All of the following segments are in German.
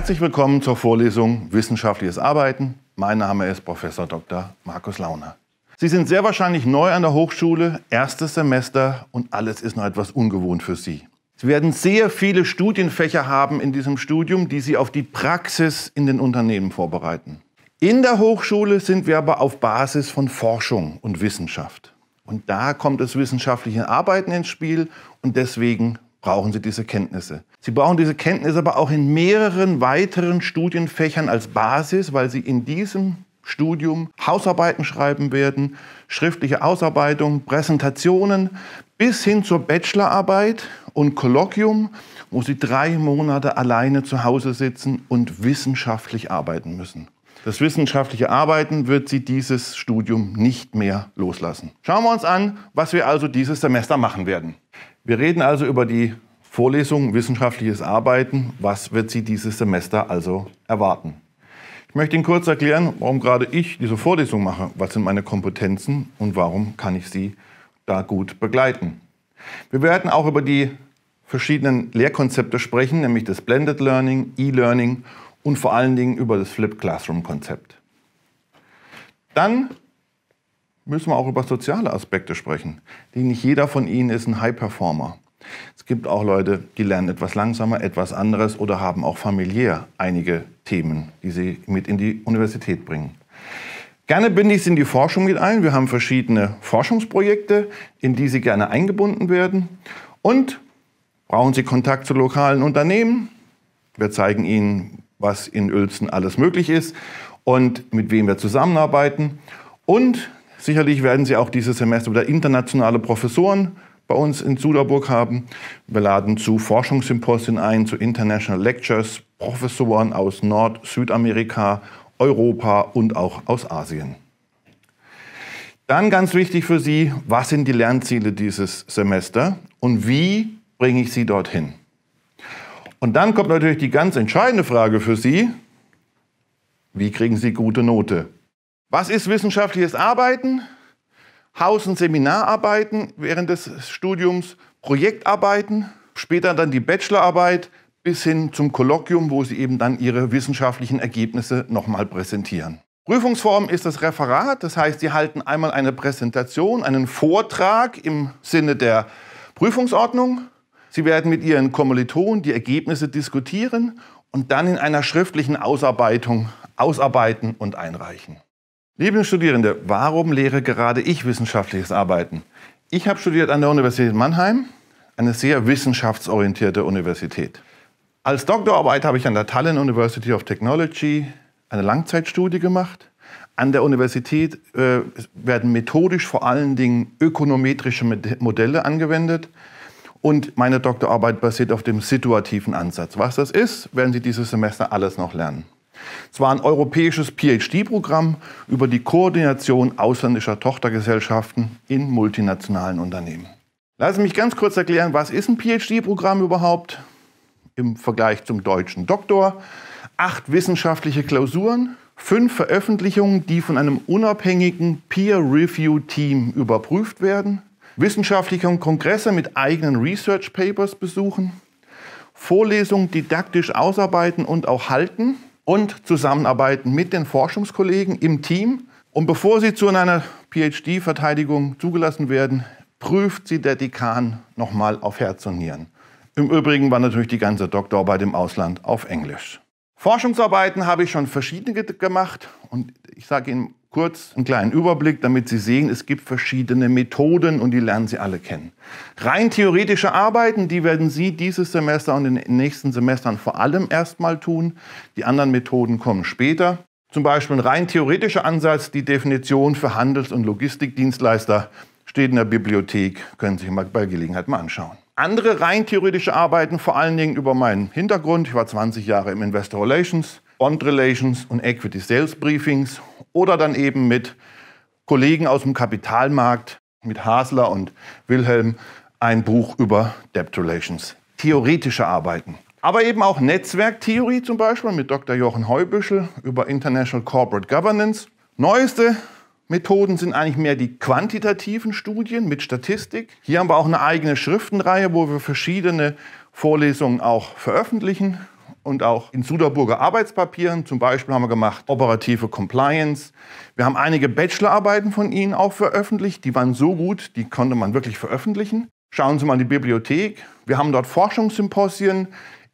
Herzlich willkommen zur Vorlesung Wissenschaftliches Arbeiten. Mein Name ist Professor Dr. Markus Launer. Sie sind sehr wahrscheinlich neu an der Hochschule, erstes Semester und alles ist noch etwas ungewohnt für Sie. Sie werden sehr viele Studienfächer haben in diesem Studium, die Sie auf die Praxis in den Unternehmen vorbereiten. In der Hochschule sind wir aber auf Basis von Forschung und Wissenschaft. Und da kommt das wissenschaftliche Arbeiten ins Spiel und deswegen brauchen Sie diese Kenntnisse. Sie brauchen diese Kenntnis aber auch in mehreren weiteren Studienfächern als Basis, weil Sie in diesem Studium Hausarbeiten schreiben werden, schriftliche Ausarbeitung, Präsentationen bis hin zur Bachelorarbeit und Kolloquium, wo Sie drei Monate alleine zu Hause sitzen und wissenschaftlich arbeiten müssen. Das wissenschaftliche Arbeiten wird Sie dieses Studium nicht mehr loslassen. Schauen wir uns an, was wir also dieses Semester machen werden. Wir reden also über die Vorlesung wissenschaftliches Arbeiten. Was wird Sie dieses Semester also erwarten? Ich möchte Ihnen kurz erklären, warum gerade ich diese Vorlesung mache, was sind meine Kompetenzen und warum kann ich Sie da gut begleiten. Wir werden auch über die verschiedenen Lehrkonzepte sprechen, nämlich das Blended Learning, E-Learning und vor allen Dingen über das Flip Classroom Konzept. Dann müssen wir auch über soziale Aspekte sprechen. Denn nicht jeder von Ihnen ist ein High Performer. Es gibt auch Leute, die lernen etwas langsamer, etwas anderes oder haben auch familiär einige Themen, die sie mit in die Universität bringen. Gerne binde ich Sie in die Forschung mit ein. Wir haben verschiedene Forschungsprojekte, in die Sie gerne eingebunden werden. Und brauchen Sie Kontakt zu lokalen Unternehmen? Wir zeigen Ihnen, was in Uelzen alles möglich ist und mit wem wir zusammenarbeiten. Und sicherlich werden Sie auch dieses Semester wieder internationale Professoren bei uns in Suderburg haben. Wir laden zu Forschungssymposien ein, zu International Lectures, Professoren aus Nord-, Südamerika, Europa und auch aus Asien. Dann ganz wichtig für Sie, was sind die Lernziele dieses Semester und wie bringe ich Sie dorthin? Und dann kommt natürlich die ganz entscheidende Frage für Sie, wie kriegen Sie gute Note? Was ist wissenschaftliches Arbeiten? Haus- und Seminararbeiten während des Studiums, Projektarbeiten, später dann die Bachelorarbeit bis hin zum Kolloquium, wo sie eben dann ihre wissenschaftlichen Ergebnisse nochmal präsentieren. Prüfungsform ist das Referat, das heißt, Sie halten einmal eine Präsentation, einen Vortrag im Sinne der Prüfungsordnung. Sie werden mit Ihren Kommilitonen die Ergebnisse diskutieren und dann in einer schriftlichen Ausarbeitung ausarbeiten und einreichen. Liebe Studierende, warum lehre gerade ich wissenschaftliches Arbeiten? Ich habe studiert an der Universität Mannheim, eine sehr wissenschaftsorientierte Universität. Als Doktorarbeit habe ich an der Tallinn University of Technology eine Langzeitstudie gemacht. An der Universität äh, werden methodisch vor allen Dingen ökonometrische Modelle angewendet. Und meine Doktorarbeit basiert auf dem situativen Ansatz. Was das ist, werden Sie dieses Semester alles noch lernen. Es war ein europäisches PhD-Programm über die Koordination ausländischer Tochtergesellschaften in multinationalen Unternehmen. Lassen Sie mich ganz kurz erklären, was ist ein PhD-Programm überhaupt im Vergleich zum deutschen Doktor? Acht wissenschaftliche Klausuren, fünf Veröffentlichungen, die von einem unabhängigen Peer-Review-Team überprüft werden, wissenschaftliche Kongresse mit eigenen Research Papers besuchen, Vorlesungen didaktisch ausarbeiten und auch halten, und zusammenarbeiten mit den Forschungskollegen im Team. Und bevor Sie zu einer PhD-Verteidigung zugelassen werden, prüft Sie der Dekan nochmal auf Herz und Nieren. Im Übrigen war natürlich die ganze Doktorarbeit im Ausland auf Englisch. Forschungsarbeiten habe ich schon verschiedene gemacht und ich sage Ihnen kurz einen kleinen Überblick, damit Sie sehen, es gibt verschiedene Methoden und die lernen Sie alle kennen. Rein theoretische Arbeiten, die werden Sie dieses Semester und in den nächsten Semestern vor allem erstmal tun. Die anderen Methoden kommen später. Zum Beispiel ein rein theoretischer Ansatz, die Definition für Handels- und Logistikdienstleister steht in der Bibliothek, können Sie sich mal bei Gelegenheit mal anschauen. Andere rein theoretische Arbeiten, vor allen Dingen über meinen Hintergrund, ich war 20 Jahre im Investor Relations, Bond Relations und Equity Sales Briefings oder dann eben mit Kollegen aus dem Kapitalmarkt, mit Hasler und Wilhelm, ein Buch über Debt Relations. Theoretische Arbeiten. Aber eben auch Netzwerktheorie zum Beispiel mit Dr. Jochen Heubüschel über International Corporate Governance. Neueste Methoden sind eigentlich mehr die quantitativen Studien mit Statistik. Hier haben wir auch eine eigene Schriftenreihe, wo wir verschiedene Vorlesungen auch veröffentlichen und auch in Suderburger Arbeitspapieren. Zum Beispiel haben wir gemacht operative Compliance. Wir haben einige Bachelorarbeiten von Ihnen auch veröffentlicht. Die waren so gut, die konnte man wirklich veröffentlichen. Schauen Sie mal in die Bibliothek. Wir haben dort Forschungssymposien,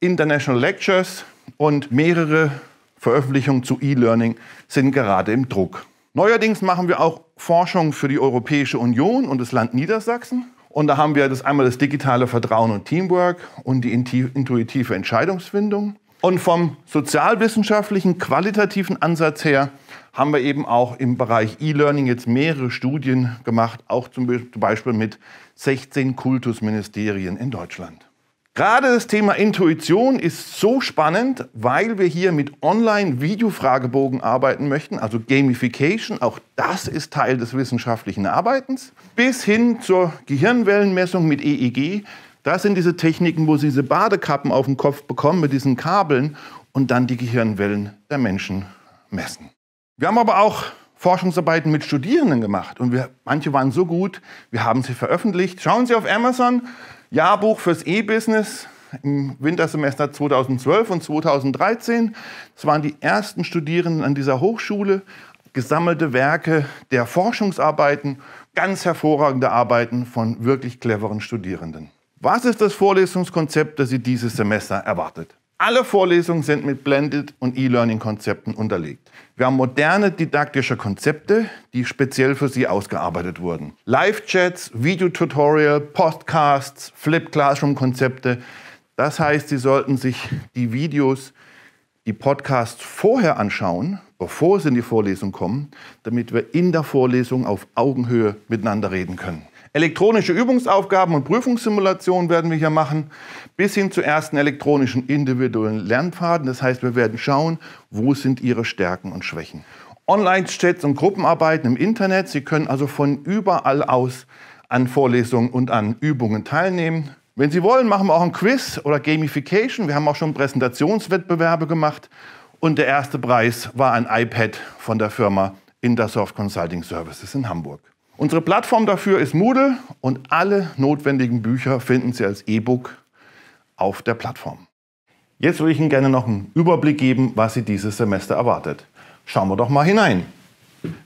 International Lectures und mehrere Veröffentlichungen zu E-Learning sind gerade im Druck. Neuerdings machen wir auch Forschung für die Europäische Union und das Land Niedersachsen. Und da haben wir das einmal das digitale Vertrauen und Teamwork und die intuitive Entscheidungsfindung. Und vom sozialwissenschaftlichen qualitativen Ansatz her haben wir eben auch im Bereich E-Learning jetzt mehrere Studien gemacht, auch zum Beispiel mit 16 Kultusministerien in Deutschland. Gerade das Thema Intuition ist so spannend, weil wir hier mit online video fragebogen arbeiten möchten, also Gamification, auch das ist Teil des wissenschaftlichen Arbeitens, bis hin zur Gehirnwellenmessung mit EEG, das sind diese Techniken, wo sie diese Badekappen auf den Kopf bekommen mit diesen Kabeln und dann die Gehirnwellen der Menschen messen. Wir haben aber auch Forschungsarbeiten mit Studierenden gemacht und wir, manche waren so gut, wir haben sie veröffentlicht. Schauen Sie auf Amazon, Jahrbuch fürs E-Business im Wintersemester 2012 und 2013. Das waren die ersten Studierenden an dieser Hochschule, gesammelte Werke der Forschungsarbeiten, ganz hervorragende Arbeiten von wirklich cleveren Studierenden. Was ist das Vorlesungskonzept, das Sie dieses Semester erwartet? Alle Vorlesungen sind mit Blended und E-Learning-Konzepten unterlegt. Wir haben moderne didaktische Konzepte, die speziell für Sie ausgearbeitet wurden. Live-Chats, Videotutorial, Podcasts, Flip-Classroom-Konzepte. Das heißt, Sie sollten sich die Videos, die Podcasts vorher anschauen, bevor Sie in die Vorlesung kommen, damit wir in der Vorlesung auf Augenhöhe miteinander reden können. Elektronische Übungsaufgaben und Prüfungssimulationen werden wir hier machen, bis hin zu ersten elektronischen individuellen Lernpfaden. Das heißt, wir werden schauen, wo sind Ihre Stärken und Schwächen. Online-Chats und Gruppenarbeiten im Internet. Sie können also von überall aus an Vorlesungen und an Übungen teilnehmen. Wenn Sie wollen, machen wir auch ein Quiz oder Gamification. Wir haben auch schon Präsentationswettbewerbe gemacht. Und der erste Preis war ein iPad von der Firma Intersoft Consulting Services in Hamburg. Unsere Plattform dafür ist Moodle und alle notwendigen Bücher finden Sie als E-Book auf der Plattform. Jetzt würde ich Ihnen gerne noch einen Überblick geben, was Sie dieses Semester erwartet. Schauen wir doch mal hinein.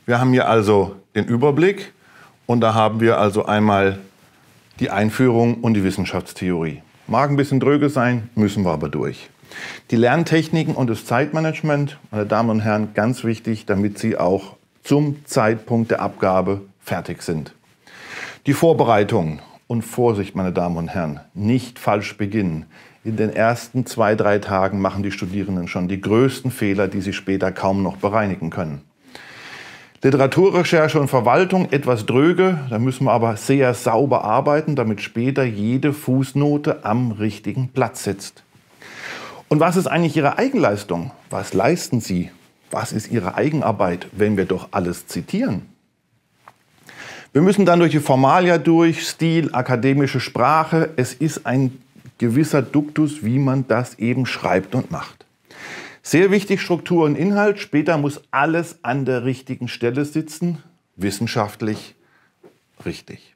Wir haben hier also den Überblick und da haben wir also einmal die Einführung und die Wissenschaftstheorie. Mag ein bisschen dröge sein, müssen wir aber durch. Die Lerntechniken und das Zeitmanagement, meine Damen und Herren, ganz wichtig, damit Sie auch zum Zeitpunkt der Abgabe fertig sind. Die Vorbereitungen und Vorsicht, meine Damen und Herren, nicht falsch beginnen. In den ersten zwei, drei Tagen machen die Studierenden schon die größten Fehler, die sie später kaum noch bereinigen können. Literaturrecherche und Verwaltung etwas dröge, da müssen wir aber sehr sauber arbeiten, damit später jede Fußnote am richtigen Platz sitzt. Und was ist eigentlich Ihre Eigenleistung? Was leisten Sie? Was ist Ihre Eigenarbeit, wenn wir doch alles zitieren? Wir müssen dann durch die Formalia durch, Stil, akademische Sprache. Es ist ein gewisser Duktus, wie man das eben schreibt und macht. Sehr wichtig Struktur und Inhalt. Später muss alles an der richtigen Stelle sitzen. Wissenschaftlich richtig.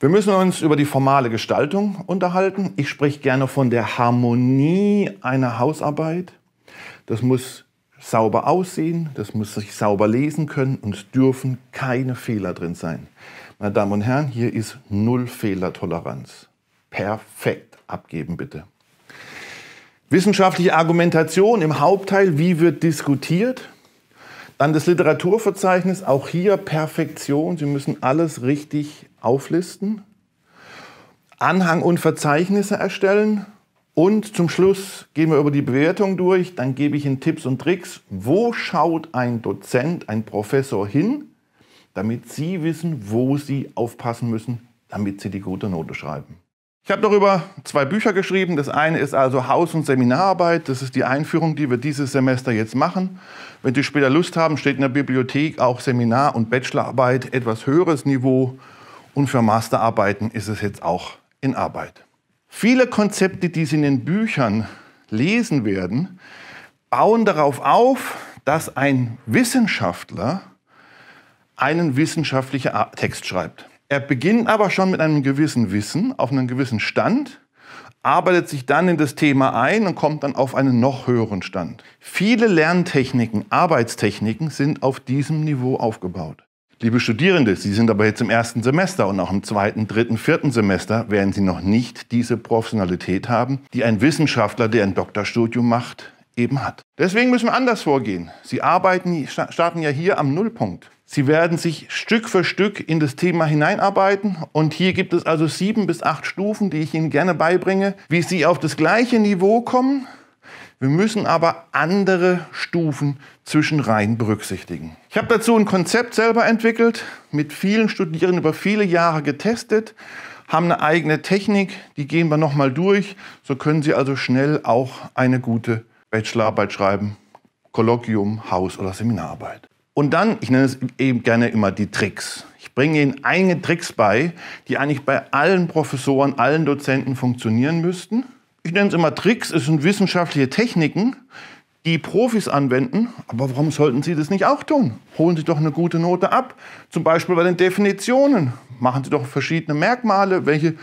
Wir müssen uns über die formale Gestaltung unterhalten. Ich spreche gerne von der Harmonie einer Hausarbeit. Das muss sauber aussehen, das muss sich sauber lesen können und es dürfen keine Fehler drin sein. Meine Damen und Herren, hier ist null Fehlertoleranz. Perfekt abgeben bitte. Wissenschaftliche Argumentation im Hauptteil, wie wird diskutiert? Dann das Literaturverzeichnis, auch hier Perfektion, Sie müssen alles richtig auflisten. Anhang und Verzeichnisse erstellen, und zum Schluss gehen wir über die Bewertung durch. Dann gebe ich Ihnen Tipps und Tricks. Wo schaut ein Dozent, ein Professor hin, damit Sie wissen, wo Sie aufpassen müssen, damit Sie die gute Note schreiben. Ich habe darüber zwei Bücher geschrieben. Das eine ist also Haus- und Seminararbeit. Das ist die Einführung, die wir dieses Semester jetzt machen. Wenn Sie später Lust haben, steht in der Bibliothek auch Seminar- und Bachelorarbeit etwas höheres Niveau. Und für Masterarbeiten ist es jetzt auch in Arbeit. Viele Konzepte, die Sie in den Büchern lesen werden, bauen darauf auf, dass ein Wissenschaftler einen wissenschaftlichen Text schreibt. Er beginnt aber schon mit einem gewissen Wissen, auf einem gewissen Stand, arbeitet sich dann in das Thema ein und kommt dann auf einen noch höheren Stand. Viele Lerntechniken, Arbeitstechniken sind auf diesem Niveau aufgebaut. Liebe Studierende, Sie sind aber jetzt im ersten Semester und auch im zweiten, dritten, vierten Semester werden Sie noch nicht diese Professionalität haben, die ein Wissenschaftler, der ein Doktorstudium macht, eben hat. Deswegen müssen wir anders vorgehen. Sie arbeiten, starten ja hier am Nullpunkt. Sie werden sich Stück für Stück in das Thema hineinarbeiten und hier gibt es also sieben bis acht Stufen, die ich Ihnen gerne beibringe, wie Sie auf das gleiche Niveau kommen, wir müssen aber andere Stufen zwischen Reihen berücksichtigen. Ich habe dazu ein Konzept selber entwickelt, mit vielen Studierenden über viele Jahre getestet, haben eine eigene Technik, die gehen wir nochmal durch. So können Sie also schnell auch eine gute Bachelorarbeit schreiben, Kolloquium, Haus- oder Seminararbeit. Und dann, ich nenne es eben gerne immer die Tricks. Ich bringe Ihnen einige Tricks bei, die eigentlich bei allen Professoren, allen Dozenten funktionieren müssten ich nenne es immer Tricks, es sind wissenschaftliche Techniken, die Profis anwenden. Aber warum sollten Sie das nicht auch tun? Holen Sie doch eine gute Note ab. Zum Beispiel bei den Definitionen. Machen Sie doch verschiedene Merkmale. Welche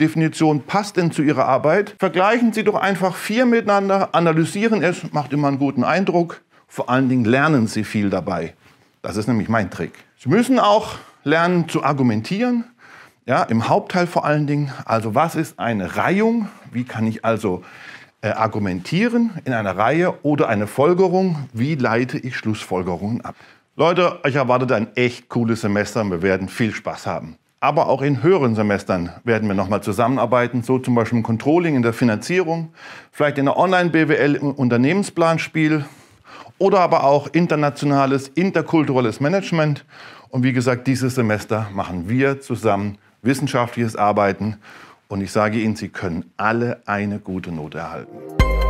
Definition passt denn zu Ihrer Arbeit? Vergleichen Sie doch einfach vier miteinander, analysieren es, macht immer einen guten Eindruck. Vor allen Dingen lernen Sie viel dabei. Das ist nämlich mein Trick. Sie müssen auch lernen zu argumentieren, ja, Im Hauptteil vor allen Dingen, also was ist eine Reihung? Wie kann ich also äh, argumentieren in einer Reihe oder eine Folgerung? Wie leite ich Schlussfolgerungen ab? Leute, euch erwartet ein echt cooles Semester und wir werden viel Spaß haben. Aber auch in höheren Semestern werden wir nochmal zusammenarbeiten, so zum Beispiel im Controlling, in der Finanzierung, vielleicht in der Online-BWL im Unternehmensplanspiel oder aber auch internationales, interkulturelles Management. Und wie gesagt, dieses Semester machen wir zusammen wissenschaftliches Arbeiten. Und ich sage Ihnen, Sie können alle eine gute Note erhalten.